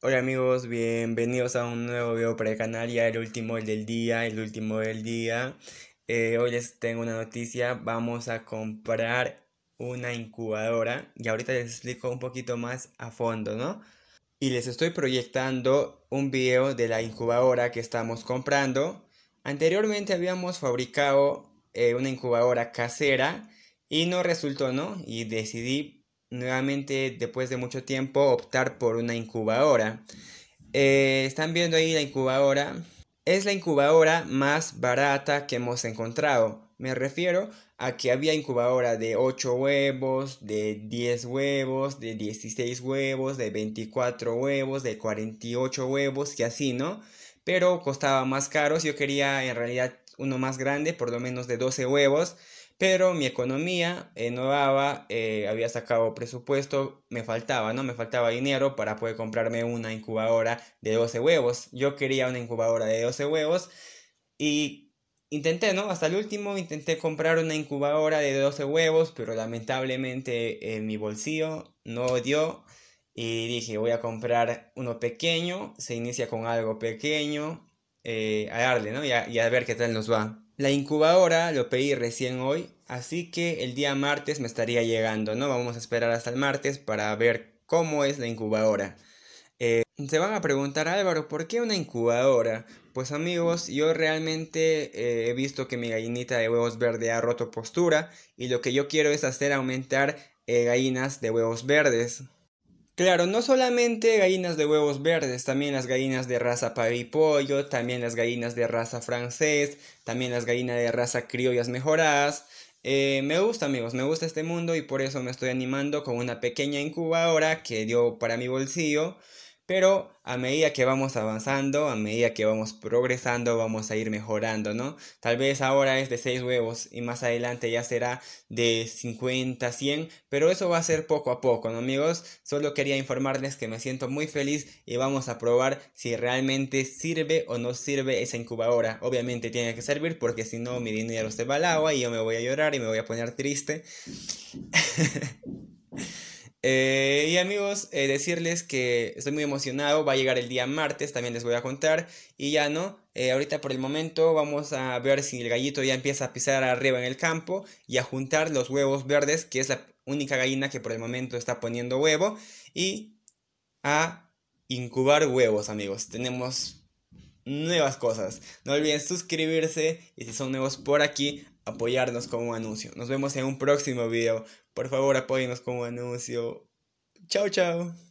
Hola amigos, bienvenidos a un nuevo video para el canal, ya el último del día, el último del día. Eh, hoy les tengo una noticia, vamos a comprar una incubadora y ahorita les explico un poquito más a fondo, ¿no? Y les estoy proyectando un video de la incubadora que estamos comprando. Anteriormente habíamos fabricado eh, una incubadora casera y no resultó, ¿no? Y decidí nuevamente después de mucho tiempo optar por una incubadora. Eh, están viendo ahí la incubadora. Es la incubadora más barata que hemos encontrado. Me refiero a que había incubadora de 8 huevos, de 10 huevos, de 16 huevos, de 24 huevos, de 48 huevos y así, ¿no? Pero costaba más Si Yo quería en realidad uno más grande, por lo menos de 12 huevos pero mi economía eh, no daba, había sacado presupuesto, me faltaba, ¿no? Me faltaba dinero para poder comprarme una incubadora de 12 huevos. Yo quería una incubadora de 12 huevos y intenté, ¿no? Hasta el último intenté comprar una incubadora de 12 huevos, pero lamentablemente eh, mi bolsillo no dio. Y dije, voy a comprar uno pequeño, se inicia con algo pequeño, eh, a darle, ¿no? y a ver qué tal nos va. La incubadora lo pedí recién hoy, así que el día martes me estaría llegando, ¿no? Vamos a esperar hasta el martes para ver cómo es la incubadora. Eh, se van a preguntar, Álvaro, ¿por qué una incubadora? Pues amigos, yo realmente eh, he visto que mi gallinita de huevos verde ha roto postura y lo que yo quiero es hacer aumentar eh, gallinas de huevos verdes. Claro, no solamente gallinas de huevos verdes, también las gallinas de raza pavipollo, también las gallinas de raza francés, también las gallinas de raza criollas mejoradas. Eh, me gusta amigos, me gusta este mundo y por eso me estoy animando con una pequeña incubadora que dio para mi bolsillo. Pero a medida que vamos avanzando, a medida que vamos progresando, vamos a ir mejorando, ¿no? Tal vez ahora es de 6 huevos y más adelante ya será de 50, 100, pero eso va a ser poco a poco, ¿no, amigos? Solo quería informarles que me siento muy feliz y vamos a probar si realmente sirve o no sirve esa incubadora. Obviamente tiene que servir porque si no mi dinero se va al agua y yo me voy a llorar y me voy a poner triste. Eh, y amigos, eh, decirles que estoy muy emocionado, va a llegar el día martes, también les voy a contar. Y ya no, eh, ahorita por el momento vamos a ver si el gallito ya empieza a pisar arriba en el campo y a juntar los huevos verdes, que es la única gallina que por el momento está poniendo huevo, y a incubar huevos, amigos. Tenemos nuevas cosas. No olviden suscribirse y si son nuevos por aquí, apoyarnos con un anuncio. Nos vemos en un próximo video. Por favor, apóyenos como anuncio. Chao, chao.